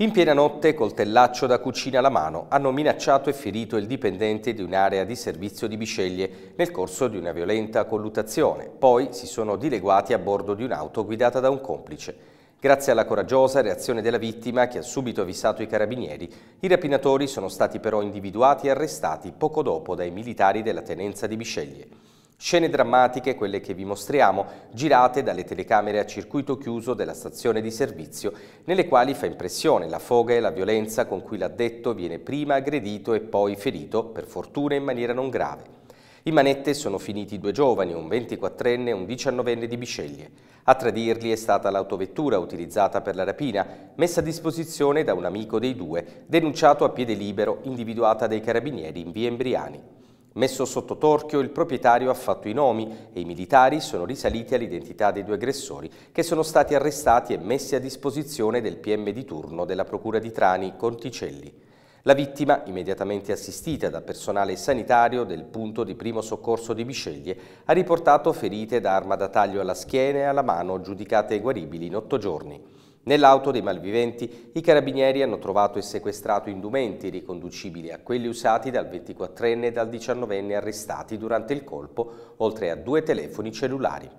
In piena notte, coltellaccio da cucina alla mano, hanno minacciato e ferito il dipendente di un'area di servizio di Biceglie nel corso di una violenta colluttazione. Poi si sono dileguati a bordo di un'auto guidata da un complice. Grazie alla coraggiosa reazione della vittima, che ha subito avvisato i carabinieri, i rapinatori sono stati però individuati e arrestati poco dopo dai militari della tenenza di Biceglie. Scene drammatiche, quelle che vi mostriamo, girate dalle telecamere a circuito chiuso della stazione di servizio, nelle quali fa impressione la foga e la violenza con cui l'addetto viene prima aggredito e poi ferito, per fortuna in maniera non grave. In manette sono finiti due giovani, un 24enne e un 19enne di Bisceglie. A tradirli è stata l'autovettura utilizzata per la rapina, messa a disposizione da un amico dei due, denunciato a piede libero, individuata dai carabinieri in via Embriani. Messo sotto torchio, il proprietario ha fatto i nomi e i militari sono risaliti all'identità dei due aggressori che sono stati arrestati e messi a disposizione del PM di turno della Procura di Trani, Conticelli. La vittima, immediatamente assistita da personale sanitario del punto di primo soccorso di Bisceglie, ha riportato ferite da arma da taglio alla schiena e alla mano giudicate guaribili in otto giorni. Nell'auto dei malviventi i carabinieri hanno trovato e sequestrato indumenti riconducibili a quelli usati dal 24enne e dal 19enne arrestati durante il colpo, oltre a due telefoni cellulari.